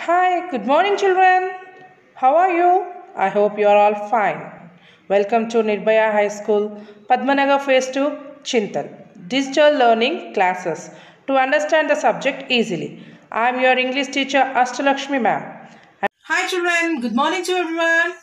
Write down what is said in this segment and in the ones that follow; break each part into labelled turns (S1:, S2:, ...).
S1: Hi, good morning children. How are you? I hope you are all fine. Welcome to Nirbhaya High School, Padmanaga Phase 2, Chintan. Digital Learning Classes to understand the subject easily. I am your English teacher Asthalakshmi ma'am. Hi children, good morning to everyone.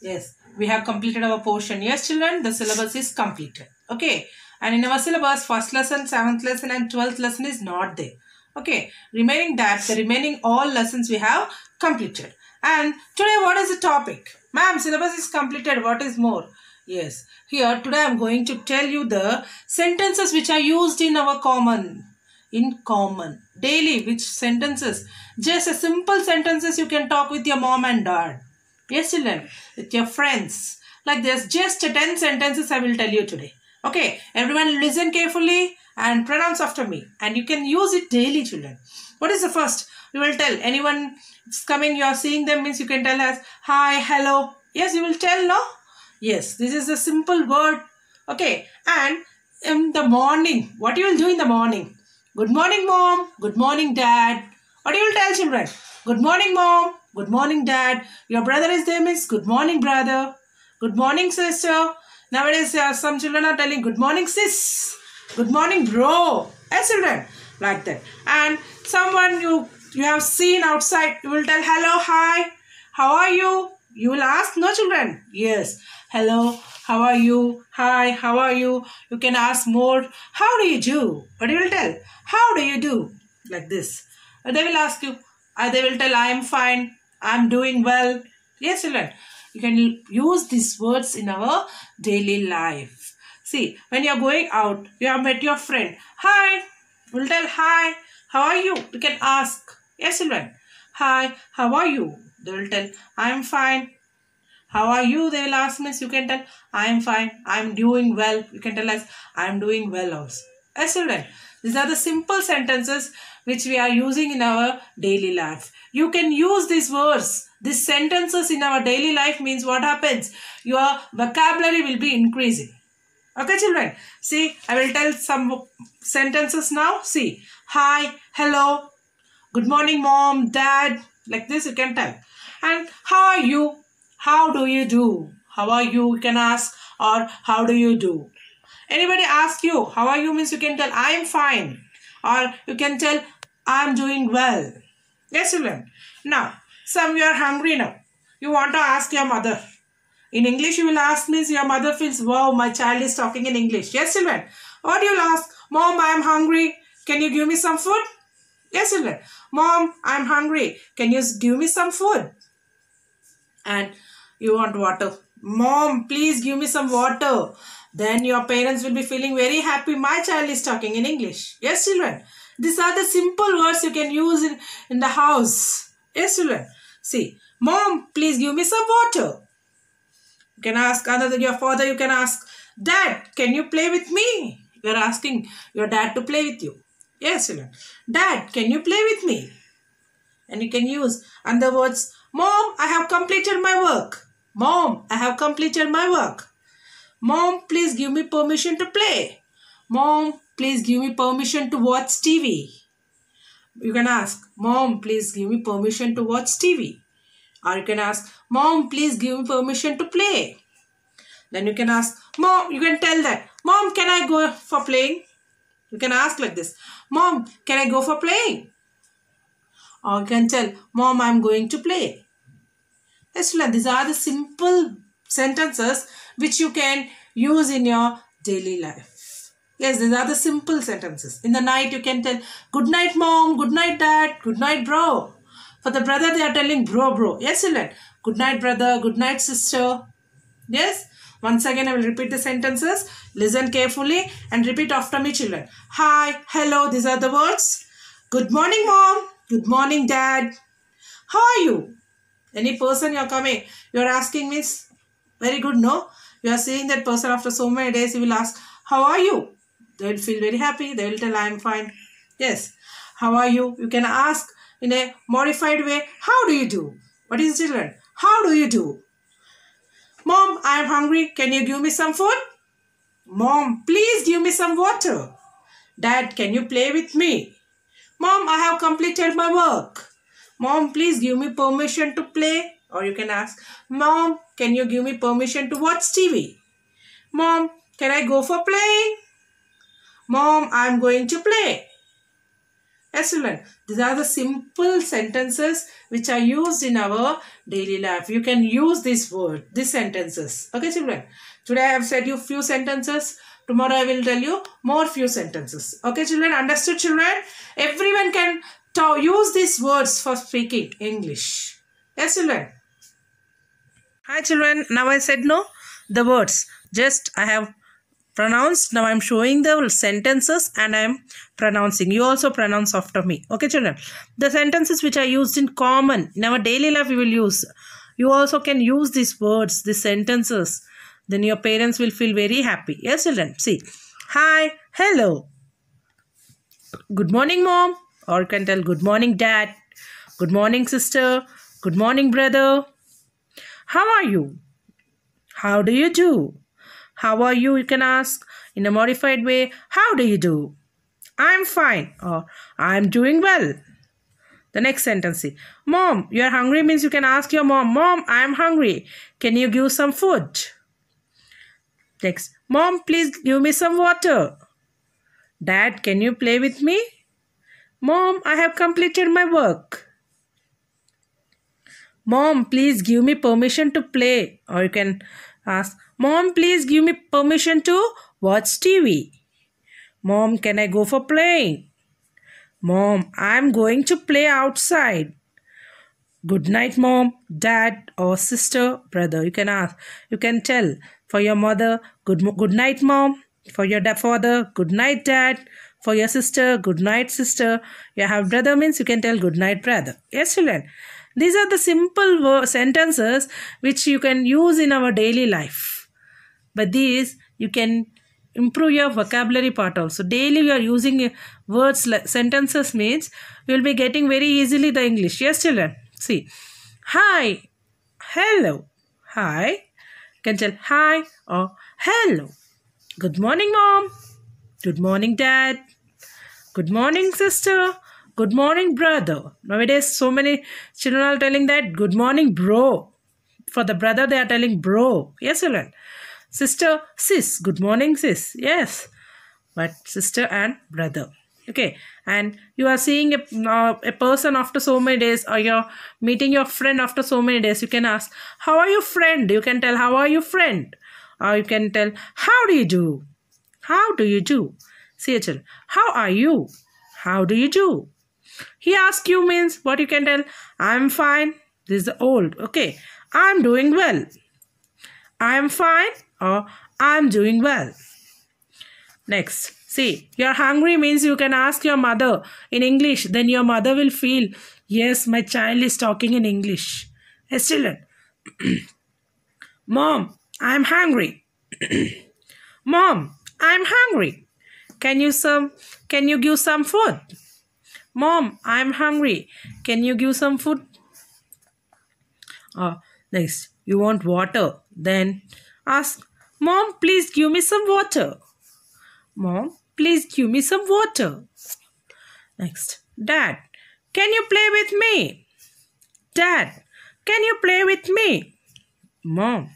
S1: Yes, we have completed our portion. Yes children, the syllabus is completed. Okay, and in our syllabus, first lesson, seventh lesson and twelfth lesson is not there. Okay, remaining that, the remaining all lessons we have completed. And today what is the topic? Ma'am, syllabus is completed. What is more? Yes, here today I'm going to tell you the sentences which are used in our common. In common. Daily, which sentences? Just a simple sentences you can talk with your mom and dad. Yes, children, with your friends. Like this, just 10 sentences I will tell you today. Okay, everyone listen carefully and pronounce after me. And you can use it daily, children. What is the first? You will tell anyone it's coming, you are seeing them means you can tell us hi, hello. Yes, you will tell, no? Yes, this is a simple word. Okay, and in the morning, what you will do in the morning? Good morning, mom. Good morning, dad. What you will tell children? Good morning, mom. Good morning, dad. Your brother is there means good morning, brother. Good morning, sister. Nowadays, uh, some children are telling, good morning, sis. Good morning, bro. Yes, children, like that. And someone you, you have seen outside, you will tell, hello, hi, how are you? You will ask, no children. Yes. Hello, how are you? Hi, how are you? You can ask more, how do you do? But you will tell, how do you do? Like this. They will ask you, uh, they will tell, I am fine, I am doing well. Yes, children. You can use these words in our daily life. See, when you are going out, you have met your friend. Hi. We'll tell hi. How are you? You can ask. Yes, children. Hi. How are you? They will tell, I'm fine. How are you? They will ask Miss, You can tell, I'm fine. I'm doing well. You can tell us, I'm doing well also as children. These are the simple sentences which we are using in our daily life. You can use these words, these sentences in our daily life means what happens? Your vocabulary will be increasing. Okay, children. See, I will tell some sentences now. See, hi, hello, good morning, mom, dad. Like this, you can tell. And how are you? How do you do? How are you? You can ask or how do you do? Anybody ask you, how are you means you can tell, I am fine. Or you can tell, I am doing well. Yes, children. Now, some you are hungry now. You want to ask your mother. In English, you will ask means your mother feels, wow, my child is talking in English. Yes, children. What you will ask? Mom, I am hungry. Can you give me some food? Yes, children. Mom, I am hungry. Can you give me some food? And you want water. Mom, please give me some water. Then your parents will be feeling very happy. My child is talking in English. Yes, children. These are the simple words you can use in, in the house. Yes, children. See, mom, please give me some water. You can ask other than your father, you can ask, Dad, can you play with me? You are asking your dad to play with you. Yes, children. Dad, can you play with me? And you can use other words, Mom, I have completed my work. Mom, I have completed my work. Mom, please give me permission to play. Mom, please give me permission to watch TV. You can ask, Mom, please give me permission to watch TV. Or you can ask, Mom, please give me permission to play. Then you can ask, Mom, you can tell that, Mom, can I go for playing? You can ask like this, Mom, can I go for playing? Or you can tell, Mom, I'm going to play. Yes, these are the simple sentences which you can use in your daily life. Yes, these are the simple sentences. In the night, you can tell, good night, mom, good night, dad, good night, bro. For the brother, they are telling, bro, bro. Excellent. Good night, brother, good night, sister. Yes? Once again, I will repeat the sentences. Listen carefully and repeat after me, children. Hi, hello, these are the words. Good morning, mom. Good morning, dad. How are you? Any person you are coming, you are asking me, very good, no? you are seeing that person after so many days you will ask how are you they will feel very happy they will tell i am fine yes how are you you can ask in a modified way how do you do what is children how do you do mom i am hungry can you give me some food mom please give me some water dad can you play with me mom i have completed my work mom please give me permission to play or you can ask mom can you give me permission to watch TV? Mom, can I go for playing? Mom, I'm going to play. Excellent. These are the simple sentences which are used in our daily life. You can use this word, these sentences. Okay, children. Today I have said you few sentences. Tomorrow I will tell you more few sentences. Okay, children. Understood, children? Everyone can use these words for speaking English. Excellent. Hi children, now I said no, the words. Just I have pronounced. Now I am showing the sentences and I am pronouncing. You also pronounce after me. Okay children. The sentences which are used in common. In our daily life we will use. You also can use these words, these sentences. Then your parents will feel very happy. Yes children. See. Hi. Hello. Good morning mom. Or you can tell good morning dad. Good morning sister. Good morning brother. How are you? How do you do? How are you? You can ask in a modified way. How do you do? I'm fine or oh, I'm doing well. The next sentence is Mom, you're hungry means you can ask your mom, Mom, I'm hungry. Can you give some food? Next, Mom, please give me some water. Dad, can you play with me? Mom, I have completed my work. Mom, please give me permission to play. Or you can ask, Mom, please give me permission to watch TV. Mom, can I go for playing? Mom, I'm going to play outside. Good night, mom, dad, or sister, brother. You can ask. You can tell for your mother, good, good night, mom. For your dad, father, good night, dad. For your sister, good night, sister. You have brother means you can tell good night, brother. Yes, children. These are the simple sentences which you can use in our daily life. But these, you can improve your vocabulary part also. Daily you are using uh, words, sentences means you will be getting very easily the English. Yes, children? See, hi, hello, hi. You can tell hi or hello. Good morning, mom. Good morning, dad. Good morning, sister. Good morning, brother. Nowadays, so many children are telling that, Good morning, bro. For the brother, they are telling bro. Yes, children. Sister, sis. Good morning, sis. Yes. But sister and brother okay and you are seeing a, uh, a person after so many days or you're meeting your friend after so many days you can ask how are you friend you can tell how are you friend or you can tell how do you do how do you do see how are you how do you do he asks you means what you can tell. I'm fine. This is the old. Okay. I'm doing well. I'm fine or I'm doing well. Next. See, you're hungry means you can ask your mother in English. Then your mother will feel, yes, my child is talking in English. Yes, children. Mom, I'm hungry. Mom, I'm hungry. Can you some can you give some food? Mom, I'm hungry. Can you give some food? Uh, next, you want water. Then ask, Mom, please give me some water. Mom, please give me some water. Next, Dad, can you play with me? Dad, can you play with me? Mom,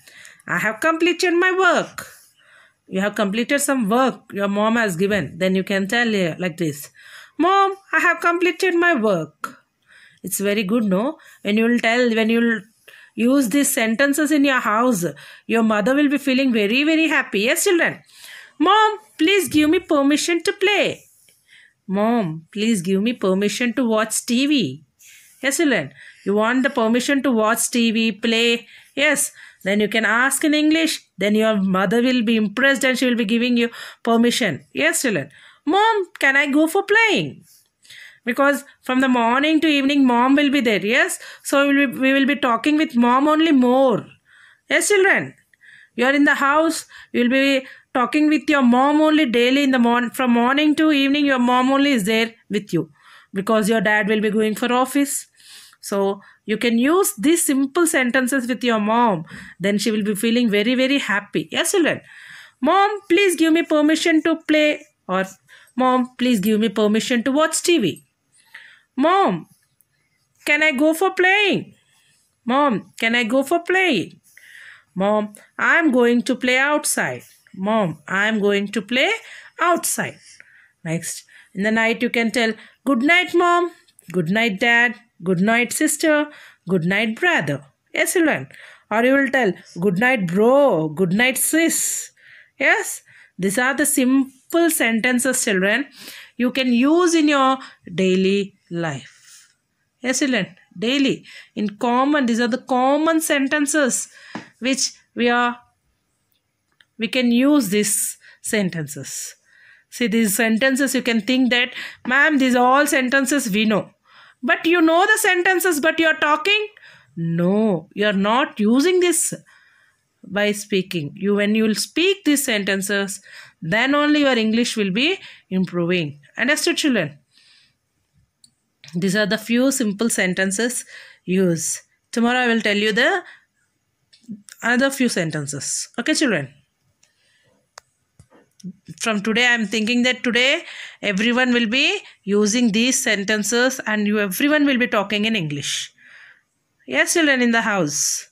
S1: I have completed my work. You have completed some work your mom has given. Then you can tell her like this. Mom, I have completed my work. It's very good, no? When you'll tell, when you'll use these sentences in your house, your mother will be feeling very, very happy. Yes, children? Mom, please give me permission to play. Mom, please give me permission to watch TV. Yes, children? You want the permission to watch TV, play. Yes, then you can ask in English. Then your mother will be impressed and she will be giving you permission. Yes, children? Mom, can I go for playing? Because from the morning to evening, mom will be there, yes? So we will be, we will be talking with mom only more. Yes, children? You are in the house, you will be talking with your mom only daily in the morning. From morning to evening, your mom only is there with you because your dad will be going for office. So you can use these simple sentences with your mom. Then she will be feeling very, very happy. Yes, children? Mom, please give me permission to play. Or Mom, please give me permission to watch TV. Mom, can I go for playing? Mom, can I go for playing? Mom, I'm going to play outside. Mom, I'm going to play outside. Next, in the night you can tell, Good night, Mom. Good night, Dad. Good night, sister. Good night, brother. Yes, you learn. Or you will tell, Good night, bro. Good night, sis. Yes, these are the simple simple sentences children you can use in your daily life yes children daily in common these are the common sentences which we are we can use these sentences see these sentences you can think that ma'am these are all sentences we know but you know the sentences but you are talking no you are not using this by speaking you when you will speak these sentences then only your English will be improving. Understood children? These are the few simple sentences use. Tomorrow I will tell you the another few sentences. Okay children? From today I am thinking that today everyone will be using these sentences and you everyone will be talking in English. Yes children in the house.